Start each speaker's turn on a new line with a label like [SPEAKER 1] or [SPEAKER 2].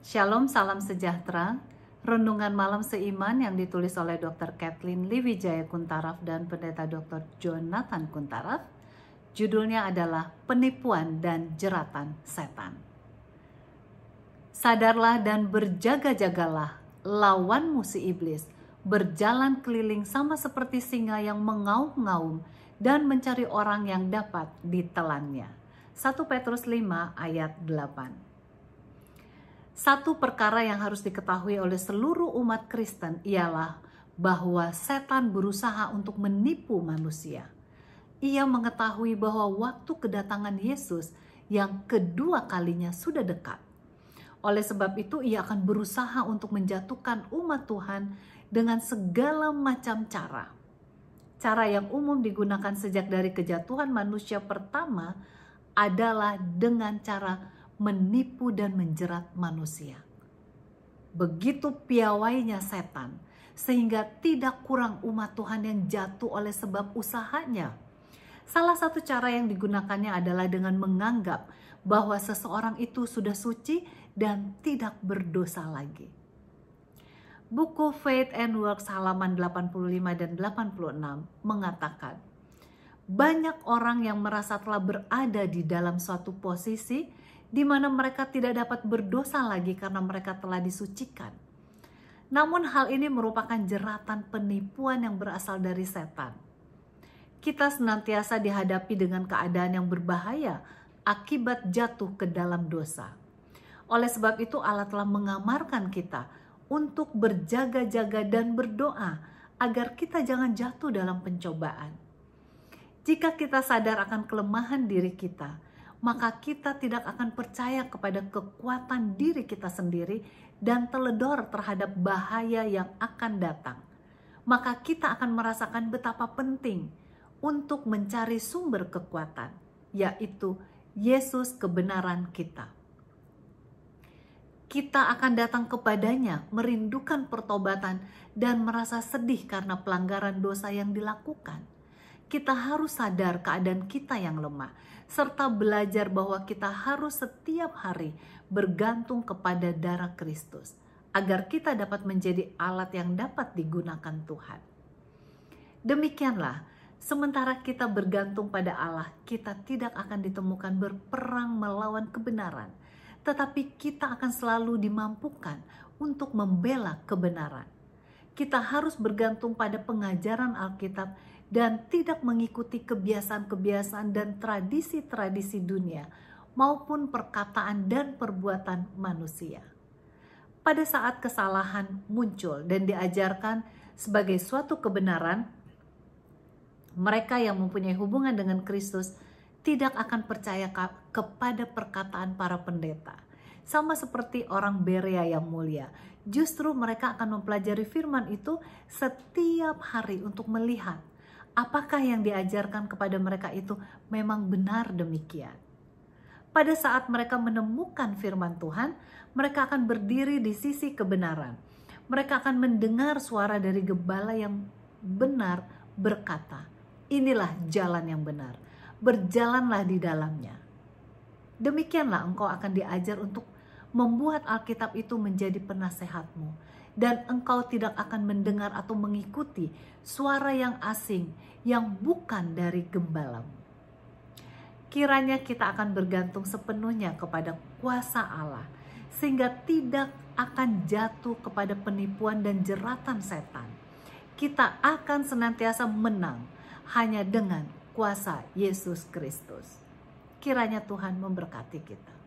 [SPEAKER 1] Shalom, salam sejahtera. Renungan malam seiman yang ditulis oleh Dr. Kathleen Liwijaya Kuntaraf dan Pendeta Dr. Jonathan Kuntaraf. Judulnya adalah Penipuan dan Jeratan Setan. Sadarlah dan berjaga-jagalah, lawan si iblis, berjalan keliling sama seperti singa yang mengaum-ngaum dan mencari orang yang dapat ditelannya. 1 Petrus 5 ayat 8 satu perkara yang harus diketahui oleh seluruh umat Kristen ialah bahwa setan berusaha untuk menipu manusia. Ia mengetahui bahwa waktu kedatangan Yesus yang kedua kalinya sudah dekat. Oleh sebab itu, ia akan berusaha untuk menjatuhkan umat Tuhan dengan segala macam cara. Cara yang umum digunakan sejak dari kejatuhan manusia pertama adalah dengan cara menipu dan menjerat manusia. Begitu piawainya setan, sehingga tidak kurang umat Tuhan yang jatuh oleh sebab usahanya. Salah satu cara yang digunakannya adalah dengan menganggap bahwa seseorang itu sudah suci dan tidak berdosa lagi. Buku Faith and Works halaman 85 dan 86 mengatakan, banyak orang yang merasa telah berada di dalam suatu posisi di mana mereka tidak dapat berdosa lagi karena mereka telah disucikan. Namun hal ini merupakan jeratan penipuan yang berasal dari setan. Kita senantiasa dihadapi dengan keadaan yang berbahaya akibat jatuh ke dalam dosa. Oleh sebab itu Allah telah mengamarkan kita untuk berjaga-jaga dan berdoa agar kita jangan jatuh dalam pencobaan. Jika kita sadar akan kelemahan diri kita, maka kita tidak akan percaya kepada kekuatan diri kita sendiri dan teledor terhadap bahaya yang akan datang. Maka kita akan merasakan betapa penting untuk mencari sumber kekuatan, yaitu Yesus kebenaran kita. Kita akan datang kepadanya merindukan pertobatan dan merasa sedih karena pelanggaran dosa yang dilakukan kita harus sadar keadaan kita yang lemah, serta belajar bahwa kita harus setiap hari bergantung kepada darah Kristus, agar kita dapat menjadi alat yang dapat digunakan Tuhan. Demikianlah, sementara kita bergantung pada Allah, kita tidak akan ditemukan berperang melawan kebenaran, tetapi kita akan selalu dimampukan untuk membela kebenaran. Kita harus bergantung pada pengajaran Alkitab dan tidak mengikuti kebiasaan-kebiasaan dan tradisi-tradisi dunia maupun perkataan dan perbuatan manusia. Pada saat kesalahan muncul dan diajarkan sebagai suatu kebenaran, mereka yang mempunyai hubungan dengan Kristus tidak akan percaya kepada perkataan para pendeta sama seperti orang Berea yang mulia. Justru mereka akan mempelajari firman itu setiap hari untuk melihat apakah yang diajarkan kepada mereka itu memang benar demikian. Pada saat mereka menemukan firman Tuhan, mereka akan berdiri di sisi kebenaran. Mereka akan mendengar suara dari gembala yang benar berkata, "Inilah jalan yang benar, berjalanlah di dalamnya." Demikianlah engkau akan diajar untuk membuat Alkitab itu menjadi penasehatmu dan engkau tidak akan mendengar atau mengikuti suara yang asing yang bukan dari gembalamu. Kiranya kita akan bergantung sepenuhnya kepada kuasa Allah sehingga tidak akan jatuh kepada penipuan dan jeratan setan. Kita akan senantiasa menang hanya dengan kuasa Yesus Kristus. Kiranya Tuhan memberkati kita.